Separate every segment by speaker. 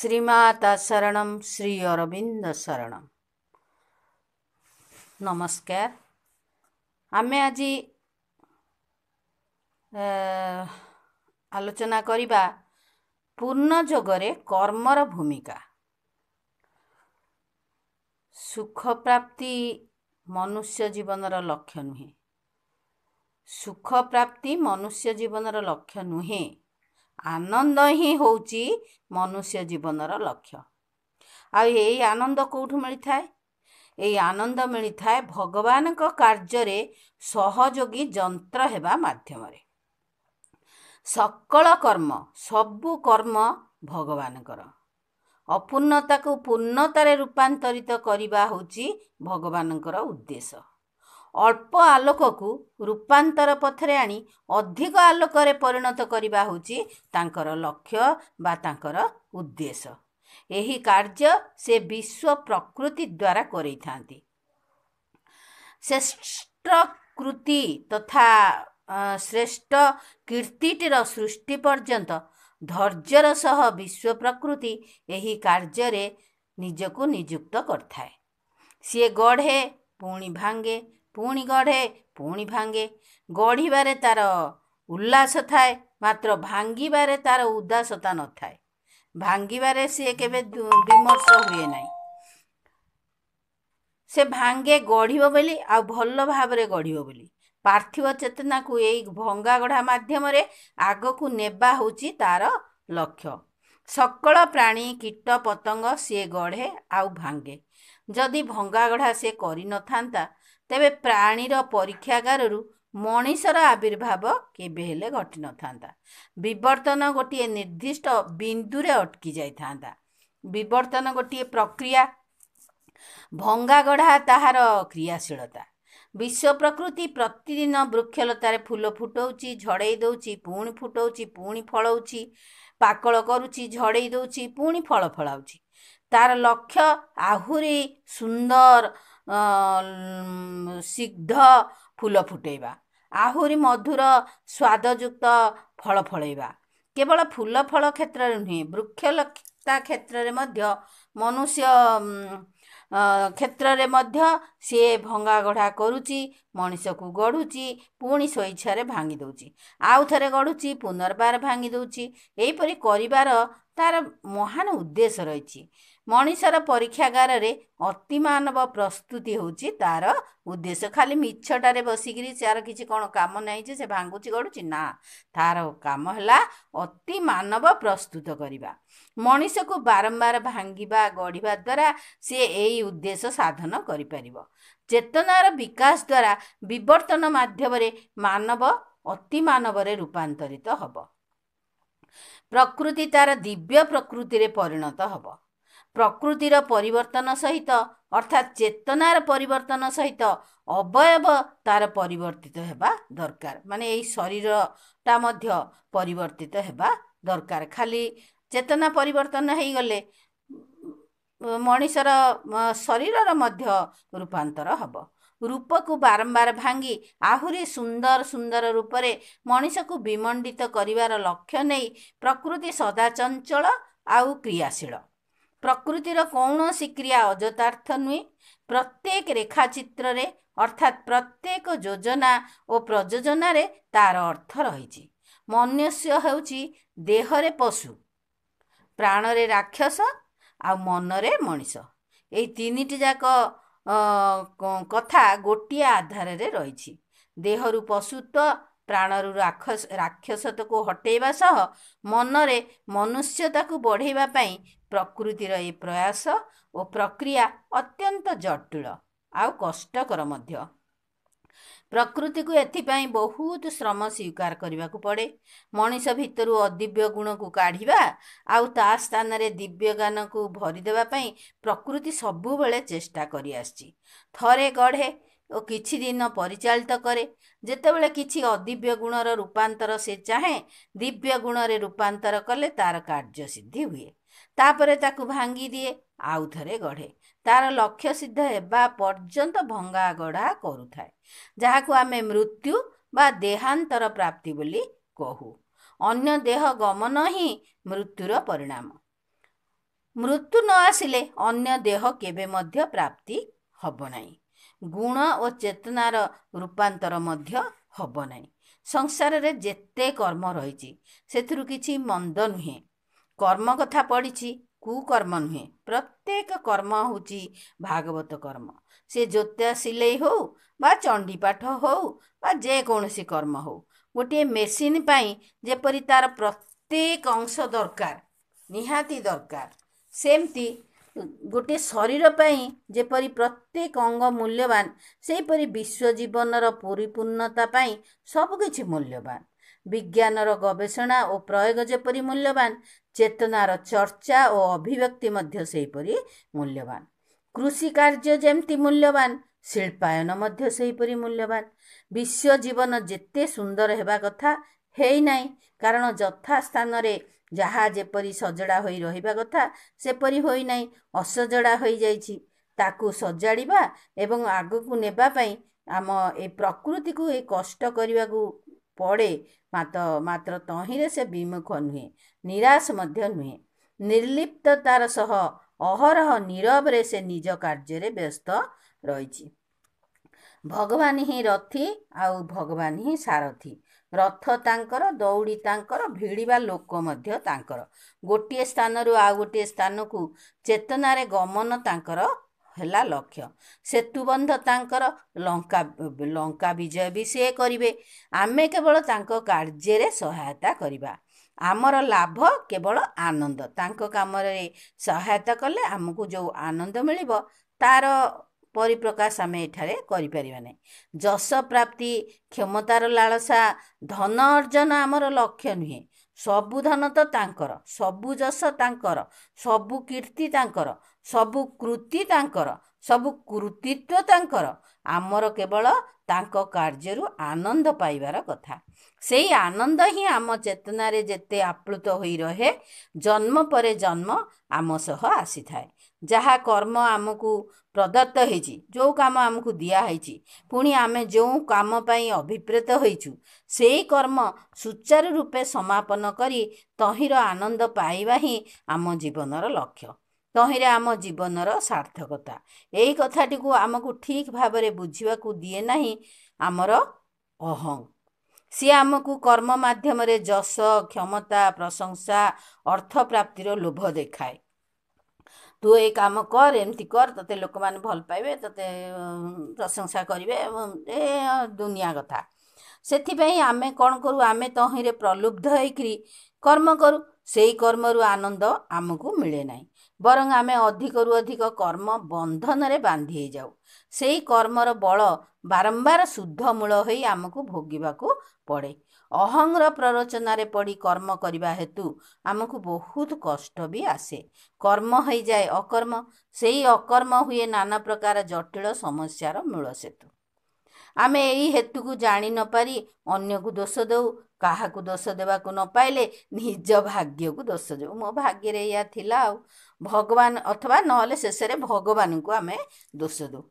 Speaker 1: ଶ୍ରୀମାତା ଶରଣମ ଶ୍ରୀ ଅରବିନ୍ଦ ଶରଣମ ନମସ୍କାର ଆମେ ଆଜି ଆଲୋଚନା କରିବା ପୂର୍ଣ୍ଣ ଯୋଗରେ କର୍ମର ଭୂମିକା ସୁଖପ୍ରାପ୍ତି ମନୁଷ୍ୟ ଜୀବନର ଲକ୍ଷ୍ୟ ନୁହେଁ ସୁଖପ୍ରାପ୍ତି ମନୁଷ୍ୟ ଜୀବନର ଲକ୍ଷ୍ୟ ନୁହେଁ ଆନନ୍ଦ ହିଁ ହେଉଛି ମନୁଷ୍ୟ ଜୀବନର ଲକ୍ଷ୍ୟ ଆଉ ଏଇ ଆନନ୍ଦ କେଉଁଠୁ ମିଳିଥାଏ ଏଇ ଆନନ୍ଦ ମିଳିଥାଏ ଭଗବାନଙ୍କ କାର୍ଯ୍ୟରେ ସହଯୋଗୀ ଯନ୍ତ୍ର ହେବା ମାଧ୍ୟମରେ ସକଳ କର୍ମ ସବୁ କର୍ମ ଭଗବାନଙ୍କର ଅପୂର୍ଣ୍ଣତାକୁ ପୂର୍ଣ୍ଣତାରେ ରୂପାନ୍ତରିତ କରିବା ହେଉଛି ଭଗବାନଙ୍କର ଉଦ୍ଦେଶ୍ୟ ଅଳ୍ପ ଆଲୋକକୁ ରୂପାନ୍ତର ପଥରେ ଆଣି ଅଧିକ ଆଲୋକରେ ପରିଣତ କରିବା ହେଉଛି ତାଙ୍କର ଲକ୍ଷ୍ୟ ବା ତାଙ୍କର ଉଦ୍ଦେଶ୍ୟ ଏହି କାର୍ଯ୍ୟ ସେ ବିଶ୍ୱ ପ୍ରକୃତି ଦ୍ୱାରା କରେଇଥାନ୍ତି ଶ୍ରେଷ୍ଠ କୃତି ତଥା ଶ୍ରେଷ୍ଠ କୀର୍ତ୍ତିଟିର ସୃଷ୍ଟି ପର୍ଯ୍ୟନ୍ତ ଧୈର୍ଯ୍ୟର ସହ ବିଶ୍ୱ ପ୍ରକୃତି ଏହି କାର୍ଯ୍ୟରେ ନିଜକୁ ନିଯୁକ୍ତ କରିଥାଏ ସିଏ ଗଢ଼େ ପୁଣି ଭାଙ୍ଗେ ପୁଣି ଗଢ଼େ ପୁଣି ଭାଙ୍ଗେ ଗଢ଼ିବାରେ ତା'ର ଉଲ୍ଲାସ ଥାଏ ମାତ୍ର ଭାଙ୍ଗିବାରେ ତା'ର ଉଦାସତା ନଥାଏ ଭାଙ୍ଗିବାରେ ସିଏ କେବେ ବିମର୍ଶ ହୁଏ ନାହିଁ ସେ ଭାଙ୍ଗେ ଗଢ଼ିବ ବୋଲି ଆଉ ଭଲ ଭାବରେ ଗଢ଼ିବ ବୋଲି ପାର୍ଥିବ ଚେତନାକୁ ଏଇ ଭଙ୍ଗାଗଢ଼ା ମାଧ୍ୟମରେ ଆଗକୁ ନେବା ହେଉଛି ତା'ର ଲକ୍ଷ୍ୟ ସକଳ ପ୍ରାଣୀ କୀଟ ପତଙ୍ଗ ସିଏ ଗଢ଼େ ଆଉ ଭାଙ୍ଗେ ଯଦି ଭଙ୍ଗାଗଢ଼ା ସେ କରିନଥାନ୍ତା ତେବେ ପ୍ରାଣୀର ପରୀକ୍ଷାଗାରରୁ ମଣିଷର ଆବିର୍ଭାବ କେବେ ହେଲେ ଘଟିନଥାନ୍ତା ବିବର୍ତ୍ତନ ଗୋଟିଏ ନିର୍ଦ୍ଦିଷ୍ଟ ବିନ୍ଦୁରେ ଅଟକି ଯାଇଥାନ୍ତା ବିବର୍ତ୍ତନ ଗୋଟିଏ ପ୍ରକ୍ରିୟା ଭଙ୍ଗାଗଢ଼ା ତାହାର କ୍ରିୟାଶୀଳତା ବିଶ୍ୱ ପ୍ରକୃତି ପ୍ରତିଦିନ ବୃକ୍ଷଲତାରେ ଫୁଲ ଫୁଟଉଛି ଝଡ଼େଇ ଦେଉଛି ପୁଣି ଫୁଟଉଛି ପୁଣି ଫଳଉଛି ପାକଳ କରୁଛି ଝଡ଼େଇ ଦେଉଛି ପୁଣି ଫଳ ଫଳାଉଛି ତାର ଲକ୍ଷ୍ୟ ଆହୁରି ସୁନ୍ଦର ସିଦ୍ଧ ଫୁଲ ଫୁଟେଇବା ଆହୁରି ମଧୁର ସ୍ୱାଦଯୁକ୍ତ ଫଳ ଫଳେଇବା କେବଳ ଫୁଲ ଫଳ କ୍ଷେତ୍ରରେ ନୁହେଁ ବୃକ୍ଷଲତା କ୍ଷେତ୍ରରେ ମଧ୍ୟ ମନୁଷ୍ୟ କ୍ଷେତ୍ରରେ ମଧ୍ୟ ସିଏ ଭଙ୍ଗା ଗଢ଼ା କରୁଛି ମଣିଷକୁ ଗଢ଼ୁଛି ପୁଣି ସ୍ୱଇଚ୍ଛାରେ ଭାଙ୍ଗି ଦେଉଛି ଆଉ ଥରେ ଗଢ଼ୁଛି ପୁନର୍ବାର ଭାଙ୍ଗି ଦେଉଛି ଏହିପରି କରିବାର ତା'ର ମହାନ ଉଦ୍ଦେଶ୍ୟ ରହିଛି ମଣିଷର ପରୀକ୍ଷାଗାରରେ ଅତିମାନବ ପ୍ରସ୍ତୁତି ହେଉଛି ତା'ର ଉଦ୍ଦେଶ୍ୟ ଖାଲି ମିଛଟାରେ ବସିକିରି ତା'ର କିଛି କ'ଣ କାମ ନାହିଁ ଯେ ସେ ଭାଙ୍ଗୁଛି ଗଢ଼ୁଛି ନା ତା'ର କାମ ହେଲା ଅତିମାନବ ପ୍ରସ୍ତୁତ କରିବା ମଣିଷକୁ ବାରମ୍ବାର ଭାଙ୍ଗିବା ଗଢ଼ିବା ଦ୍ୱାରା ସିଏ ଏଇ ଉଦ୍ଦେଶ୍ୟ ସାଧନ କରିପାରିବ ଚେତନାର ବିକାଶ ଦ୍ୱାରା ବିବର୍ତ୍ତନ ମାଧ୍ୟମରେ ମାନବ ଅତିମାନବରେ ରୂପାନ୍ତରିତ ହେବ ପ୍ରକୃତି ତାର ଦିବ୍ୟ ପ୍ରକୃତିରେ ପରିଣତ ହେବ ପ୍ରକୃତିର ପରିବର୍ତ୍ତନ ସହିତ ଅର୍ଥାତ୍ ଚେତନାର ପରିବର୍ତ୍ତନ ସହିତ ଅବୟବ ତାର ପରିବର୍ତ୍ତିତ ହେବା ଦରକାର ମାନେ ଏଇ ଶରୀରଟା ମଧ୍ୟ ପରିବର୍ତ୍ତିତ ହେବା ଦରକାର ଖାଲି ଚେତନା ପରିବର୍ତ୍ତନ ହେଇଗଲେ ମଣିଷର ଶରୀରର ମଧ୍ୟ ରୂପାନ୍ତର ହେବ ରୂପକୁ ବାରମ୍ବାର ଭାଙ୍ଗି ଆହୁରି ସୁନ୍ଦର ସୁନ୍ଦର ରୂପରେ ମଣିଷକୁ ବିମଣ୍ଡିତ କରିବାର ଲକ୍ଷ୍ୟ ନେଇ ପ୍ରକୃତି ସଦା ଚଞ୍ଚଳ ଆଉ କ୍ରିୟାଶୀଳ ପ୍ରକୃତିର କୌଣସି କ୍ରିୟା ଅଯଥାର୍ଥ ନୁହେଁ ପ୍ରତ୍ୟେକ ରେଖା ଚିତ୍ରରେ ଅର୍ଥାତ୍ ପ୍ରତ୍ୟେକ ଯୋଜନା ଓ ପ୍ରଯୋଜନାରେ ତାର ଅର୍ଥ ରହିଛି ମନୁଷ୍ୟ ହେଉଛି ଦେହରେ ପଶୁ ପ୍ରାଣରେ ରାକ୍ଷସ ଆଉ ମନରେ ମଣିଷ ଏଇ ତିନିଟି ଯାକ କଥା ଗୋଟିଏ ଆଧାରରେ ରହିଛି ଦେହରୁ ପଶୁତ୍ୱ ପ୍ରାଣରୁ ରାକ୍ଷସ ରାକ୍ଷସତକୁ ହଟେଇବା ସହ ମନରେ ମନୁଷ୍ୟତାକୁ ବଢ଼େଇବା ପାଇଁ ପ୍ରକୃତିର ଏ ପ୍ରୟାସ ଓ ପ୍ରକ୍ରିୟା ଅତ୍ୟନ୍ତ ଜଟିଳ ଆଉ କଷ୍ଟକର ମଧ୍ୟ ପ୍ରକୃତିକୁ ଏଥିପାଇଁ ବହୁତ ଶ୍ରମ ସ୍ୱୀକାର କରିବାକୁ ପଡ଼େ ମଣିଷ ଭିତରୁ ଅଦିବ୍ୟ ଗୁଣକୁ କାଢ଼ିବା ଆଉ ତା ସ୍ଥାନରେ ଦିବ୍ୟ ଦିବ୍ୟଜ୍ଞାନକୁ ଭରିଦେବା ପାଇଁ ପ୍ରକୃତି ସବୁବେଳେ ଚେଷ୍ଟା କରିଆସିଛି ଥରେ ଗଢ଼େ ଓ କିଛି ଦିନ ପରିଚାଳିତ କରେ ଯେତେବେଳେ କିଛି ଅଦିବ୍ୟ ଗୁଣର ରୂପାନ୍ତର ସେ ଚାହେଁ ଦିବ୍ୟ ଗୁଣରେ ରୂପାନ୍ତର କଲେ ତା'ର କାର୍ଯ୍ୟସିଦ୍ଧି ହୁଏ ତାପରେ ତାକୁ ଭାଙ୍ଗି ଦିଏ ଆଉ ଥରେ ଗଢ଼େ ତାର ଲକ୍ଷ୍ୟ ସିଦ୍ଧ ହେବା ପର୍ଯ୍ୟନ୍ତ ଭଙ୍ଗା ଗଢ଼ା କରୁଥାଏ ଯାହାକୁ ଆମେ ମୃତ୍ୟୁ ବା ଦେହାନ୍ତର ପ୍ରାପ୍ତି ବୋଲି କହୁ ଅନ୍ୟ ଦେହ ଗମନ ହିଁ ମୃତ୍ୟୁର ପରିଣାମ ମୃତ୍ୟୁ ନ ଆସିଲେ ଅନ୍ୟ ଦେହ କେବେ ମଧ୍ୟ ପ୍ରାପ୍ତି ହେବ ନାହିଁ ଗୁଣ ଓ ଚେତନାର ରୂପାନ୍ତର ମଧ୍ୟ ହେବ ନାହିଁ ସଂସାରରେ ଯେତେ କର୍ମ ରହିଛି ସେଥିରୁ କିଛି ମନ୍ଦ ନୁହେଁ କର୍ମ କଥା ପଡ଼ିଛି କୁକର୍ମ ନୁହେଁ ପ୍ରତ୍ୟେକ କର୍ମ ହେଉଛି ଭାଗବତ କର୍ମ ସେ ଜୋତା ସିଲେଇ ହେଉ ବା ଚଣ୍ଡିପାଠ ହେଉ ବା ଯେକୌଣସି କର୍ମ ହେଉ ଗୋଟିଏ ମେସିନ୍ ପାଇଁ ଯେପରି ତା'ର ପ୍ରତ୍ୟେକ ଅଂଶ ଦରକାର ନିହାତି ଦରକାର ସେମିତି ଗୋଟିଏ ଶରୀର ପାଇଁ ଯେପରି ପ୍ରତ୍ୟେକ ଅଙ୍ଗ ମୂଲ୍ୟବାନ ସେହିପରି ବିଶ୍ୱ ଜୀବନର ପରିପୂର୍ଣ୍ଣତା ପାଇଁ ସବୁକିଛି ମୂଲ୍ୟବାନ ବିଜ୍ଞାନର ଗବେଷଣା ଓ ପ୍ରୟୋଗ ଯେପରି ମୂଲ୍ୟବାନ ଚେତନାର ଚର୍ଚ୍ଚା ଓ ଅଭିବ୍ୟକ୍ତି ମଧ୍ୟ ସେହିପରି ମୂଲ୍ୟବାନ କୃଷି କାର୍ଯ୍ୟ ଯେମିତି ମୂଲ୍ୟବାନ ଶିଳ୍ପାୟନ ମଧ୍ୟ ସେହିପରି ମୂଲ୍ୟବାନ ବିଶ୍ୱ ଜୀବନ ଯେତେ ସୁନ୍ଦର ହେବା କଥା ହେଇନାହିଁ କାରଣ ଯଥା ସ୍ଥାନରେ ଯାହା ଯେପରି ସଜଡ଼ା ହୋଇ ରହିବା କଥା ସେପରି ହୋଇନାହିଁ ଅସଜଡ଼ା ହୋଇଯାଇଛି ତାକୁ ସଜାଡ଼ିବା ଏବଂ ଆଗକୁ ନେବା ପାଇଁ ଆମ ଏ ପ୍ରକୃତିକୁ ଏ କଷ୍ଟ କରିବାକୁ ପଡ଼େ ମାତ ମାତ୍ର ତହିଁରେ ସେ ବିମୁଖ ନୁହେଁ ନିରାଶ ମଧ୍ୟ ନୁହେଁ ନିର୍ଲିପ୍ତତାର ସହ ଅହରହ ନିରବରେ ସେ ନିଜ କାର୍ଯ୍ୟରେ ବ୍ୟସ୍ତ ରହିଛି ଭଗବାନ ହିଁ ରଥୀ ଆଉ ଭଗବାନ ହିଁ ସାରଥି ରଥ ତାଙ୍କର ଦୌଡ଼ି ତାଙ୍କର ଭିଡ଼ିବା ଲୋକ ମଧ୍ୟ ତାଙ୍କର ଗୋଟିଏ ସ୍ଥାନରୁ ଆଉ ଗୋଟିଏ ସ୍ଥାନକୁ ଚେତନାରେ ଗମନ ତାଙ୍କର ହେଲା ଲକ୍ଷ୍ୟ ସେତୁବନ୍ଧ ତାଙ୍କର ଲଙ୍କା ଲଙ୍କା ବିଜୟ ବି ସେ କରିବେ ଆମେ କେବଳ ତାଙ୍କ କାର୍ଯ୍ୟରେ ସହାୟତା କରିବା ଆମର ଲାଭ କେବଳ ଆନନ୍ଦ ତାଙ୍କ କାମରେ ସହାୟତା କଲେ ଆମକୁ ଯେଉଁ ଆନନ୍ଦ ମିଳିବ ତାର ପରିପ୍ରକାଶ ଆମେ ଏଠାରେ କରିପାରିବା ନାହିଁ ଯଶ ପ୍ରାପ୍ତି କ୍ଷମତାର ଲାଳସା ଧନ ଅର୍ଜନ ଆମର ଲକ୍ଷ୍ୟ ନୁହେଁ ସବୁ ଧନ ତ ତାଙ୍କର ସବୁ ଯଶ ତାଙ୍କର ସବୁ କୀର୍ତ୍ତି ତାଙ୍କର ସବୁ କୃତି ତାଙ୍କର ସବୁ କୃତିତ୍ୱ ତାଙ୍କର ଆମର କେବଳ ତାଙ୍କ କାର୍ଯ୍ୟରୁ ଆନନ୍ଦ ପାଇବାର କଥା ସେଇ ଆନନ୍ଦ ହିଁ ଆମ ଚେତନାରେ ଯେତେ ଆପ୍ଲୁତ ହୋଇ ରହେ ଜନ୍ମ ପରେ ଜନ୍ମ ଆମ ସହ ଆସିଥାଏ ଯାହା କର୍ମ ଆମକୁ ପ୍ରଦତ୍ତ ହୋଇଛି ଯେଉଁ କାମ ଆମକୁ ଦିଆହେଇଛି ପୁଣି ଆମେ ଯେଉଁ କାମ ପାଇଁ ଅଭିପ୍ରେତ ହୋଇଛୁ ସେଇ କର୍ମ ସୁଚାରୁ ରୂପେ ସମାପନ କରି ତହିଁର ଆନନ୍ଦ ପାଇବା ହିଁ ଆମ ଜୀବନର ଲକ୍ଷ୍ୟ ତହିଁରେ ଆମ ଜୀବନର ସାର୍ଥକତା ଏଇ କଥାଟିକୁ ଆମକୁ ଠିକ୍ ଭାବରେ ବୁଝିବାକୁ ଦିଏ ନାହିଁ ଆମର ଅହଂ ସିଏ ଆମକୁ କର୍ମ ମାଧ୍ୟମରେ ଯଶ କ୍ଷମତା ପ୍ରଶଂସା ଅର୍ଥପ୍ରାପ୍ତିର ଲୋଭ ଦେଖାଏ ତୁ ଏ କାମ କର ଏମିତି କର ତତେ ଲୋକମାନେ ଭଲ ପାଇବେ ତତେ ପ୍ରଶଂସା କରିବେ ଏବଂ ଏ ଦୁନିଆ କଥା ସେଥିପାଇଁ ଆମେ କ'ଣ କରୁ ଆମେ ତହିଁରେ ପ୍ରଲୁବ୍ଧ ହେଇକିରି କର୍ମ କରୁ ସେଇ କର୍ମରୁ ଆନନ୍ଦ ଆମକୁ ମିଳେ ନାହିଁ ବରଂ ଆମେ ଅଧିକରୁ ଅଧିକ କର୍ମ ବନ୍ଧନରେ ବାନ୍ଧି ହେଇଯାଉ ସେଇ କର୍ମର ବଳ ବାରମ୍ବାର ଶୁଦ୍ଧ ମୂଳ ହୋଇ ଆମକୁ ଭୋଗିବାକୁ ପଡ଼େ ଅହଂର ପ୍ରରୋଚନାରେ ପଡ଼ି କର୍ମ କରିବା ହେତୁ ଆମକୁ ବହୁତ କଷ୍ଟ ବି ଆସେ କର୍ମ ହୋଇଯାଏ ଅକର୍ମ ସେଇ ଅକର୍ମ ହୁଏ ନାନା ପ୍ରକାର ଜଟିଳ ସମସ୍ୟାର ମୂଳ ସେତୁ ଆମେ ଏଇ ହେତୁକୁ ଜାଣି ନ ପାରି ଅନ୍ୟକୁ ଦୋଷ ଦେଉ କାହାକୁ ଦୋଷ ଦେବାକୁ ନ ପାଇଲେ ନିଜ ଭାଗ୍ୟକୁ ଦୋଷ ଦେଉ ମୋ ଭାଗ୍ୟରେ ଏଇଆ ଥିଲା ଆଉ ଭଗବାନ ଅଥବା ନହେଲେ ଶେଷରେ ଭଗବାନଙ୍କୁ ଆମେ ଦୋଷ ଦେଉ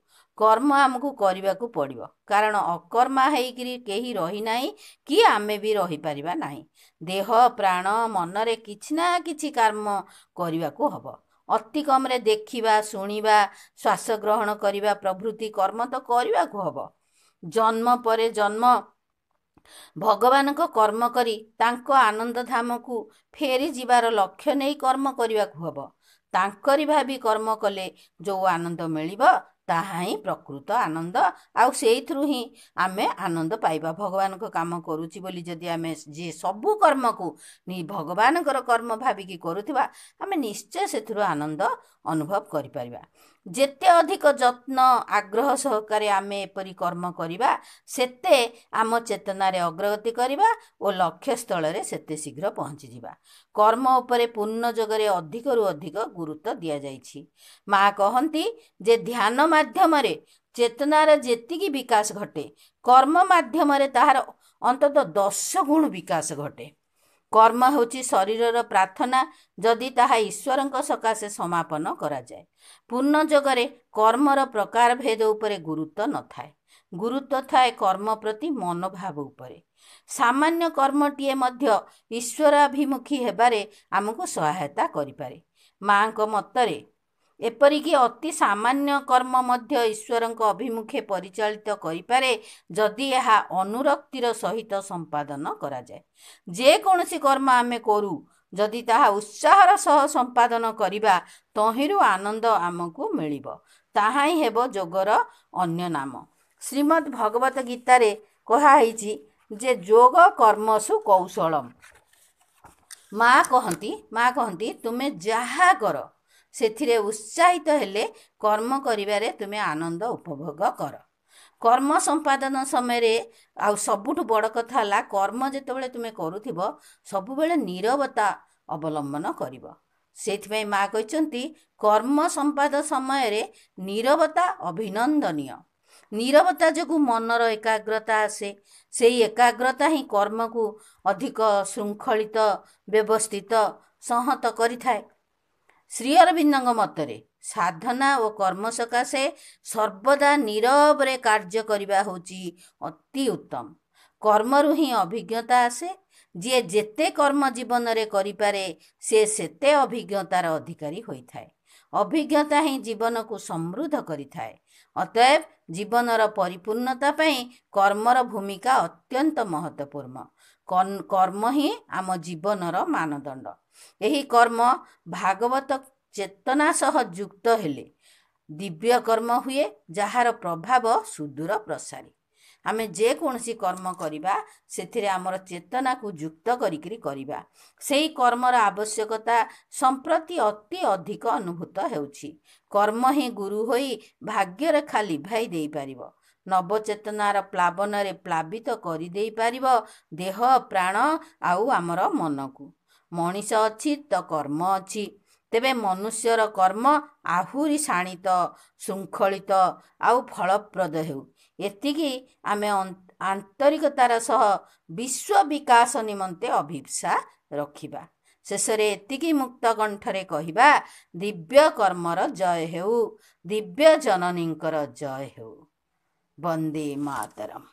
Speaker 1: କର୍ମ ଆମକୁ କରିବାକୁ ପଡ଼ିବ କାରଣ ଅକର୍ମା ହେଇକିରି କେହି ରହିନାହିଁ କି ଆମେ ବି ରହିପାରିବା ନାହିଁ ଦେହ ପ୍ରାଣ ମନରେ କିଛି ନା କିଛି କର୍ମ କରିବାକୁ ହେବ ଅତି କମ୍ରେ ଦେଖିବା ଶୁଣିବା ଶ୍ୱାସ ଗ୍ରହଣ କରିବା ପ୍ରଭୃତି କର୍ମ ତ କରିବାକୁ ହେବ ଜନ୍ମ ପରେ ଜନ୍ମ ଭଗବାନଙ୍କ କର୍ମ କରି ତାଙ୍କ ଆନନ୍ଦ ଧାମକୁ ଫେରିଯିବାର ଲକ୍ଷ୍ୟ ନେଇ କର୍ମ କରିବାକୁ ହେବ ତାଙ୍କରି ଭାବି କର୍ମ କଲେ ଯେଉଁ ଆନନ୍ଦ ମିଳିବ ତାହା ହିଁ ପ୍ରକୃତ ଆନନ୍ଦ ଆଉ ସେଇଥିରୁ ହିଁ ଆମେ ଆନନ୍ଦ ପାଇବା ଭଗବାନଙ୍କ କାମ କରୁଛି ବୋଲି ଯଦି ଆମେ ଯିଏ ସବୁ କର୍ମକୁ ଭଗବାନଙ୍କର କର୍ମ ଭାବିକି କରୁଥିବା ଆମେ ନିଶ୍ଚୟ ସେଥିରୁ ଆନନ୍ଦ ଅନୁଭବ କରିପାରିବା ଯେତେ ଅଧିକ ଯତ୍ନ ଆଗ୍ରହ ସହକାରେ ଆମେ ଏପରି କର୍ମ କରିବା ସେତେ ଆମ ଚେତନାରେ ଅଗ୍ରଗତି କରିବା ଓ ଲକ୍ଷ୍ୟସ୍ଥଳରେ ସେତେ ଶୀଘ୍ର ପହଞ୍ଚିଯିବା କର୍ମ ଉପରେ ପୂର୍ଣ୍ଣ ଯୋଗରେ ଅଧିକରୁ ଅଧିକ ଗୁରୁତ୍ୱ ଦିଆଯାଇଛି ମା କହନ୍ତି ଯେ ଧ୍ୟାନ ମାଧ୍ୟମରେ ଚେତନାର ଯେତିକି ବିକାଶ ଘଟେ କର୍ମ ମାଧ୍ୟମରେ ତାହାର ଅନ୍ତତଃ ଦଶ ଗୁଣ ବିକାଶ ଘଟେ କର୍ମ ହେଉଛି ଶରୀରର ପ୍ରାର୍ଥନା ଯଦି ତାହା ଈଶ୍ୱରଙ୍କ ସକାଶେ ସମାପନ କରାଯାଏ ପୂର୍ଣ୍ଣ ଯୋଗରେ କର୍ମର ପ୍ରକାର ଭେଦ ଉପରେ ଗୁରୁତ୍ୱ ନଥାଏ ଗୁରୁତ୍ୱ ଥାଏ କର୍ମ ପ୍ରତି ମନୋଭାବ ଉପରେ ସାମାନ୍ୟ କର୍ମଟିଏ ମଧ୍ୟ ଈଶ୍ୱରାଭିମୁଖୀ ହେବାରେ ଆମକୁ ସହାୟତା କରିପାରେ ମାଆଙ୍କ ମତରେ ଏପରିକି ଅତି ସାମାନ୍ୟ କର୍ମ ମଧ୍ୟ ଈଶ୍ୱରଙ୍କ ଅଭିମୁଖେ ପରିଚାଳିତ କରିପାରେ ଯଦି ଏହା ଅନୁରକ୍ତିର ସହିତ ସମ୍ପାଦନ କରାଯାଏ ଯେକୌଣସି କର୍ମ ଆମେ କରୁ ଯଦି ତାହା ଉତ୍ସାହର ସହ ସମ୍ପାଦନ କରିବା ତହିଁରୁ ଆନନ୍ଦ ଆମକୁ ମିଳିବ ତାହା ହିଁ ହେବ ଯୋଗର ଅନ୍ୟ ନାମ ଶ୍ରୀମଦ୍ ଭଗବତ ଗୀତାରେ କୁହାହେଇଛି ଯେ ଯୋଗ କର୍ମସୁ କୌଶଳ ମା କହନ୍ତି ମା କହନ୍ତି ତୁମେ ଯାହା କର ସେଥିରେ ଉତ୍ସାହିତ ହେଲେ କର୍ମ କରିବାରେ ତୁମେ ଆନନ୍ଦ ଉପଭୋଗ କର କର୍ମ ସମ୍ପାଦନ ସମୟରେ ଆଉ ସବୁଠୁ ବଡ଼ କଥା ହେଲା କର୍ମ ଯେତେବେଳେ ତୁମେ କରୁଥିବ ସବୁବେଳେ ନିରବତା ଅବଲମ୍ବନ କରିବ ସେଥିପାଇଁ ମା କହିଛନ୍ତି କର୍ମ ସମ୍ପାଦ ସମୟରେ ନିରବତା ଅଭିନନ୍ଦନୀୟ ନିରବତା ଯୋଗୁଁ ମନର ଏକାଗ୍ରତା ଆସେ ସେଇ ଏକାଗ୍ରତା ହିଁ କର୍ମକୁ ଅଧିକ ଶୃଙ୍ଖଳିତ ବ୍ୟବସ୍ଥିତ ସହତ କରିଥାଏ ଶ୍ରୀଅରବିନ୍ଦଙ୍କ ମତରେ ସାଧନା ଓ କର୍ମ ସକାଶେ ସର୍ବଦା ନିରବରେ କାର୍ଯ୍ୟ କରିବା ହେଉଛି ଅତି ଉତ୍ତମ କର୍ମରୁ ହିଁ ଅଭିଜ୍ଞତା ଆସେ ଯିଏ ଯେତେ କର୍ମ ଜୀବନରେ କରିପାରେ ସିଏ ସେତେ ଅଭିଜ୍ଞତାର ଅଧିକାରୀ ହୋଇଥାଏ ଅଭିଜ୍ଞତା ହିଁ ଜୀବନକୁ ସମୃଦ୍ଧ କରିଥାଏ ଅତଏବ ଜୀବନର ପରିପୂର୍ଣ୍ଣତା ପାଇଁ କର୍ମର ଭୂମିକା ଅତ୍ୟନ୍ତ ମହତ୍ଵପୂର୍ଣ୍ଣ କର୍ମ ହିଁ ଆମ ଜୀବନର ମାନଦଣ୍ଡ ଏହି କର୍ମ ଭାଗବତ ଚେତନା ସହ ଯୁକ୍ତ ହେଲେ ଦିବ୍ୟ କର୍ମ ହୁଏ ଯାହାର ପ୍ରଭାବ ସୁଦୂର ପ୍ରସାରୀ ଆମେ ଯେକୌଣସି କର୍ମ କରିବା ସେଥିରେ ଆମର ଚେତନାକୁ ଯୁକ୍ତ କରିକିରି କରିବା ସେହି କର୍ମର ଆବଶ୍ୟକତା ସମ୍ପ୍ରତି ଅତି ଅଧିକ ଅନୁଭୂତ ହେଉଛି କର୍ମ ହିଁ ଗୁରୁ ହୋଇ ଭାଗ୍ୟରେ ଖାଲି ଭାଇ ଦେଇପାରିବ ନବଚେତନାର ପ୍ଲାବନରେ ପ୍ଲାବିତ କରିଦେଇପାରିବ ଦେହ ପ୍ରାଣ ଆଉ ଆମର ମନକୁ ମଣିଷ ଅଛି ତ କର୍ମ ଅଛି ତେବେ ମନୁଷ୍ୟର କର୍ମ ଆହୁରି ଶାଣିତ ଶୃଙ୍ଖଳିତ ଆଉ ଫଳପ୍ରଦ ହେଉ ଏତିକି ଆମେ ଆନ୍ତରିକତାର ସହ ବିଶ୍ୱ ବିକାଶ ନିମନ୍ତେ ଅଭିପ୍ସା ରଖିବା ଶେଷରେ ଏତିକି ମୁକ୍ତ କଣ୍ଠରେ କହିବା ଦିବ୍ୟ କର୍ମର ଜୟ ହେଉ ଦିବ୍ୟ ଜନନୀଙ୍କର ଜୟ ହେଉ ବନ୍ଦେ ମାତରମ୍